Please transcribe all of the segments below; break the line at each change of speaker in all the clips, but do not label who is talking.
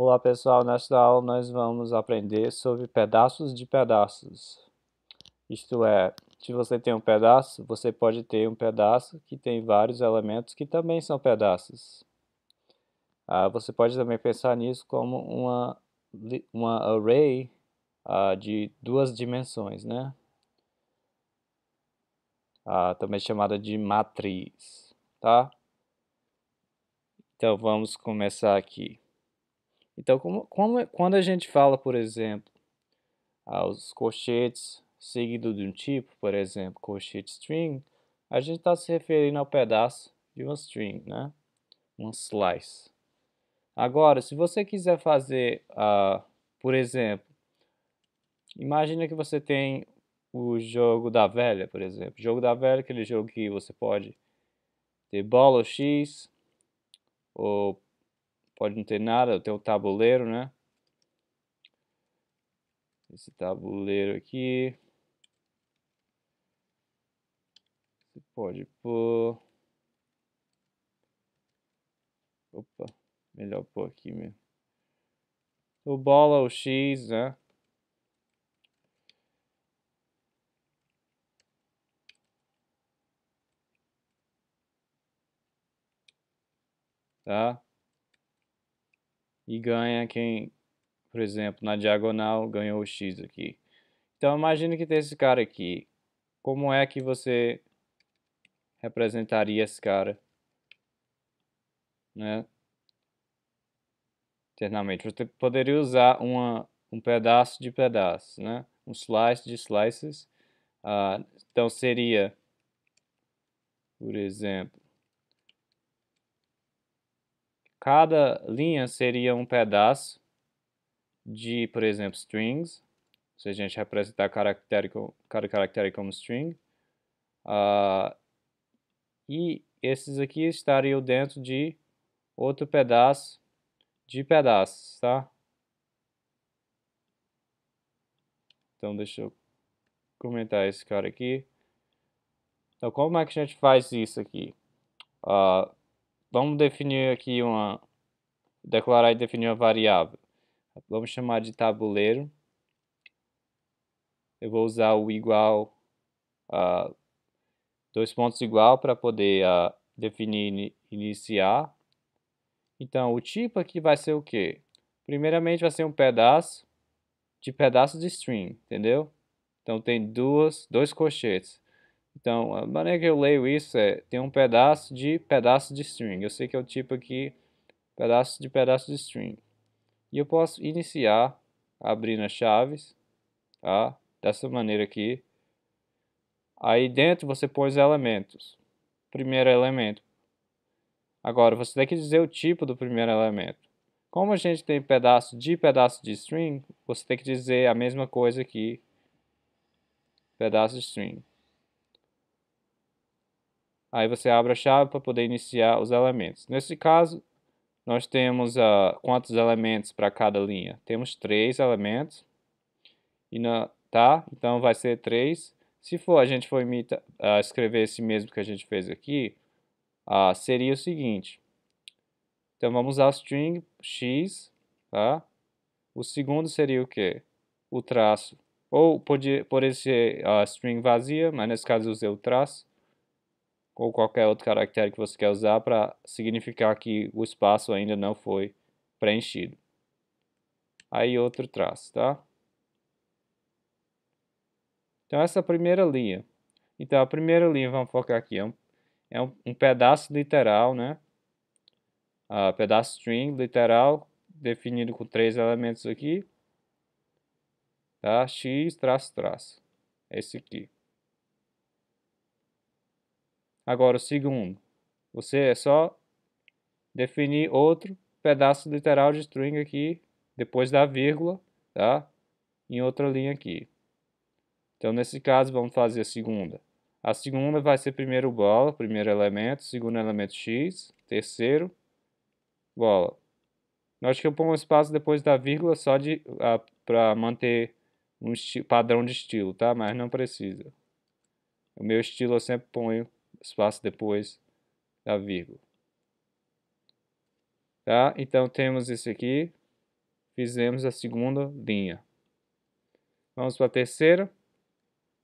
Olá pessoal, nesta aula nós vamos aprender sobre pedaços de pedaços. Isto é, se você tem um pedaço, você pode ter um pedaço que tem vários elementos que também são pedaços. Ah, você pode também pensar nisso como uma, uma array ah, de duas dimensões, né? Ah, também chamada de matriz, tá? Então vamos começar aqui. Então, como, como, é, quando a gente fala, por exemplo, ah, os colchetes seguido de um tipo, por exemplo, colchete string, a gente está se referindo ao pedaço de uma string, né? Uma slice. Agora, se você quiser fazer, ah, por exemplo, imagina que você tem o jogo da velha, por exemplo. jogo da velha, aquele jogo que você pode ter bola ou x, ou pode não ter nada, tem o tabuleiro, né? Esse tabuleiro aqui. Você pode pôr... Opa, melhor pôr aqui mesmo. O bola, o X, né? Tá? e ganha quem, por exemplo, na diagonal ganhou o x aqui. Então imagine que tem esse cara aqui. Como é que você representaria esse cara? Né? Internamente. Você poderia usar uma, um pedaço de pedaço, né? um slice de slices. Ah, então seria, por exemplo, Cada linha seria um pedaço de, por exemplo, strings. Se a gente representar caractere, cada caractere como string. Uh, e esses aqui estariam dentro de outro pedaço de pedaços, tá? Então deixa eu comentar esse cara aqui. Então como é que a gente faz isso aqui? Uh, vamos definir aqui uma, declarar e definir uma variável. Vamos chamar de tabuleiro. Eu vou usar o igual, uh, dois pontos igual para poder uh, definir iniciar. Então, o tipo aqui vai ser o quê? Primeiramente vai ser um pedaço de pedaço de string, entendeu? Então tem duas, dois colchetes. Então, a maneira que eu leio isso é, tem um pedaço de pedaço de string. Eu sei que é o tipo aqui, pedaço de pedaço de string. E eu posso iniciar abrindo as chaves, tá? Dessa maneira aqui. Aí dentro você põe os elementos. Primeiro elemento. Agora, você tem que dizer o tipo do primeiro elemento. Como a gente tem pedaço de pedaço de string, você tem que dizer a mesma coisa aqui. Pedaço de string. Aí você abre a chave para poder iniciar os elementos. Nesse caso, nós temos uh, quantos elementos para cada linha? Temos três elementos. E na, tá? Então vai ser três. Se for a gente for imita, uh, escrever esse mesmo que a gente fez aqui, uh, seria o seguinte. Então vamos usar o string x, tá? O segundo seria o quê? O traço. Ou poderia, poderia ser a uh, string vazia, mas nesse caso eu usei o traço ou qualquer outro caractere que você quer usar para significar que o espaço ainda não foi preenchido. Aí outro traço, tá? Então essa é a primeira linha. Então a primeira linha, vamos focar aqui, é um, é um, um pedaço literal, né? Uh, pedaço string literal definido com três elementos aqui. Tá? X, traço, traço. Esse aqui. Agora, o segundo, você é só definir outro pedaço literal de string aqui, depois da vírgula, tá? Em outra linha aqui. Então, nesse caso, vamos fazer a segunda. A segunda vai ser primeiro bola, primeiro elemento, segundo elemento x, terceiro bola. Note que eu ponho um espaço depois da vírgula só de para manter um padrão de estilo, tá? Mas não precisa. O meu estilo eu sempre ponho espaço depois da vírgula. Tá? Então temos isso aqui. Fizemos a segunda linha. Vamos para a terceira.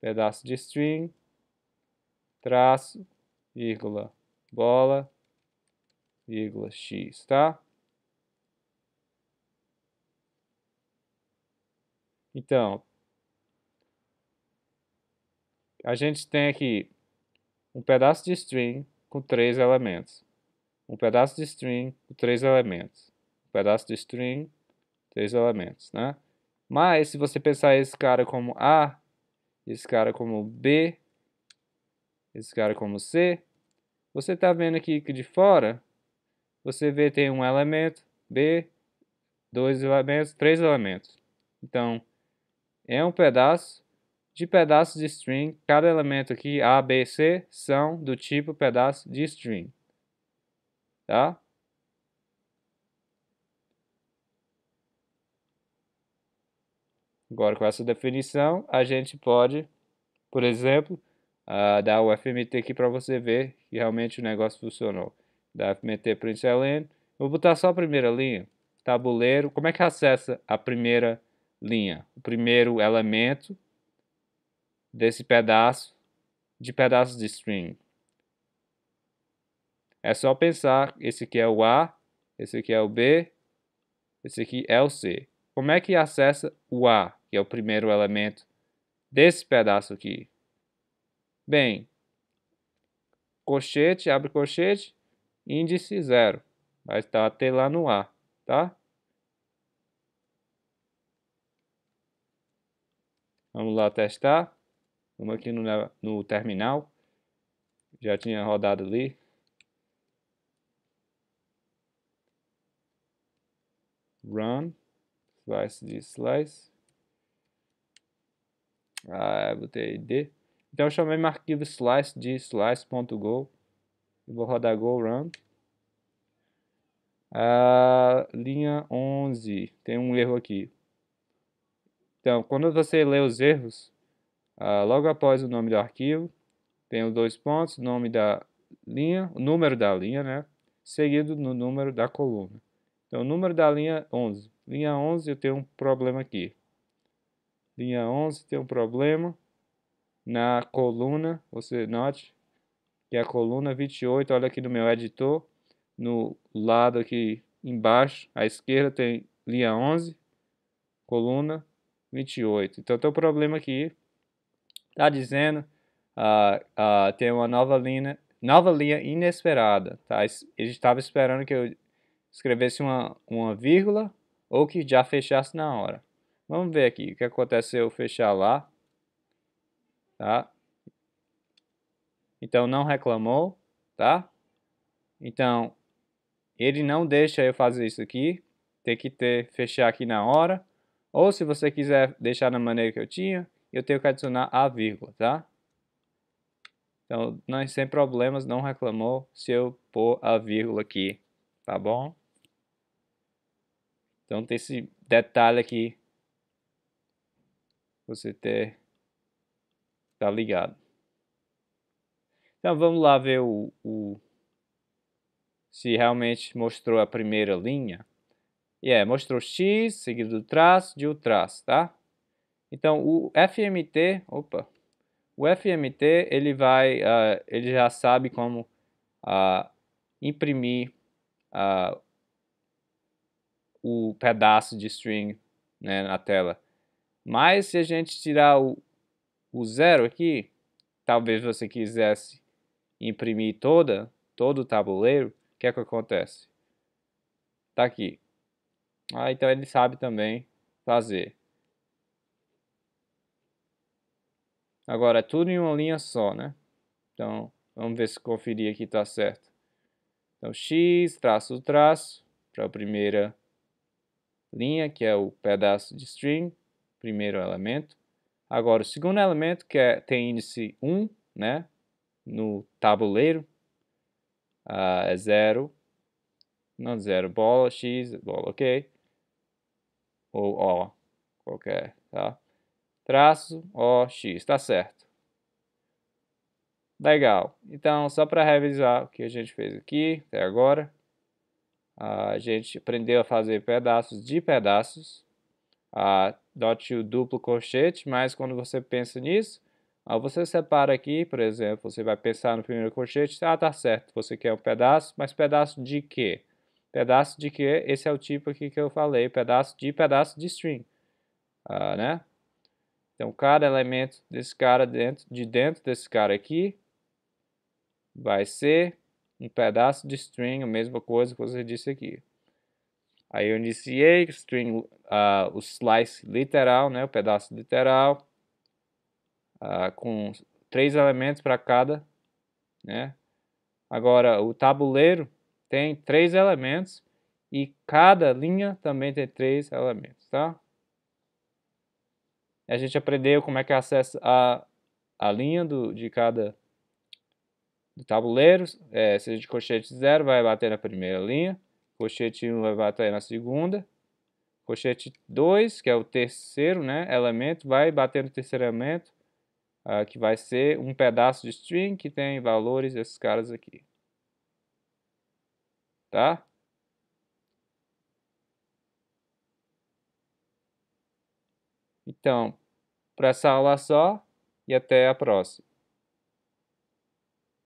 Pedaço de string. Traço, vírgula, bola, vírgula, x, tá? Então, a gente tem aqui um pedaço de string com três elementos, um pedaço de string com três elementos, um pedaço de string, três elementos, né? Mas se você pensar esse cara como A, esse cara como B, esse cara como C, você está vendo aqui que de fora, você vê tem um elemento, B, dois elementos, três elementos. Então, é um pedaço de pedaços de string, cada elemento aqui, A, B, C, são do tipo pedaço de string. Tá? Agora, com essa definição, a gente pode, por exemplo, uh, dar o FMT aqui para você ver que realmente o negócio funcionou. Da FMT println, vou botar só a primeira linha, tabuleiro. Como é que acessa a primeira linha? O primeiro elemento desse pedaço de pedaços de string. É só pensar, esse aqui é o A, esse aqui é o B, esse aqui é o C. Como é que acessa o A, que é o primeiro elemento desse pedaço aqui? Bem, colchete, abre colchete, índice zero. Vai estar até lá no A, tá? Vamos lá testar. Vamos aqui no, no terminal. Já tinha rodado ali. Run. Slice de slice. Ah, botei D. Então eu chamei meu arquivo slice de slice.go. Vou rodar go run. a ah, linha 11. Tem um erro aqui. Então, quando você lê os erros, ah, logo após o nome do arquivo, tem os dois pontos, o nome da linha, o número da linha, né? Seguido no número da coluna. Então, o número da linha 11. Linha 11 eu tenho um problema aqui. Linha 11 tem um problema na coluna, você note que a coluna 28, olha aqui no meu editor, no lado aqui embaixo, à esquerda tem linha 11, coluna 28. Então tem um problema aqui Está dizendo, uh, uh, tem uma nova linha, nova linha inesperada. Tá? Ele estava esperando que eu escrevesse uma, uma vírgula ou que já fechasse na hora. Vamos ver aqui o que aconteceu fechar lá. Tá? Então não reclamou, tá? Então ele não deixa eu fazer isso aqui. Tem que ter fechar aqui na hora. Ou se você quiser deixar na maneira que eu tinha, eu tenho que adicionar a vírgula, tá? Então, sem problemas, não reclamou se eu pôr a vírgula aqui, tá bom? Então tem esse detalhe aqui, você ter, tá ligado. Então vamos lá ver o, o se realmente mostrou a primeira linha. E yeah, é, mostrou x seguido do traço de um traço, tá? Então, o FMT, opa, o FMT ele vai, uh, ele já sabe como uh, imprimir uh, o pedaço de string né, na tela. Mas se a gente tirar o, o zero aqui, talvez você quisesse imprimir toda, todo o tabuleiro, o que é que acontece? Tá aqui. Ah, então ele sabe também fazer. Agora, é tudo em uma linha só, né? Então, vamos ver se conferir aqui está certo. Então, x, traço, traço, para a primeira linha, que é o pedaço de string, primeiro elemento. Agora, o segundo elemento, que é, tem índice 1, né? No tabuleiro, uh, é zero. não zero bola, x, bola, ok? Ou ó, qualquer, tá? traço OX, está certo. Legal. Então, só para revisar o que a gente fez aqui até agora, a gente aprendeu a fazer pedaços de pedaços, a dot o duplo colchete, mas quando você pensa nisso, você separa aqui, por exemplo, você vai pensar no primeiro colchete, ah, tá certo, você quer um pedaço, mas pedaço de quê? Pedaço de quê? Esse é o tipo aqui que eu falei, pedaço de pedaço de string, ah, né? Então, cada elemento desse cara dentro, de dentro desse cara aqui vai ser um pedaço de string, a mesma coisa que você disse aqui. Aí eu iniciei string, uh, o slice literal, né, o pedaço literal, uh, com três elementos para cada. Né? Agora, o tabuleiro tem três elementos e cada linha também tem três elementos, tá? A gente aprendeu como é que é acessa a, a linha do, de cada do tabuleiro. É, se de colchete 0 vai bater na primeira linha, colchete 1 um vai bater na segunda, colchete 2, que é o terceiro né, elemento, vai bater no terceiro elemento, uh, que vai ser um pedaço de string que tem valores esses caras aqui. Tá? Então, para essa aula só e até a próxima.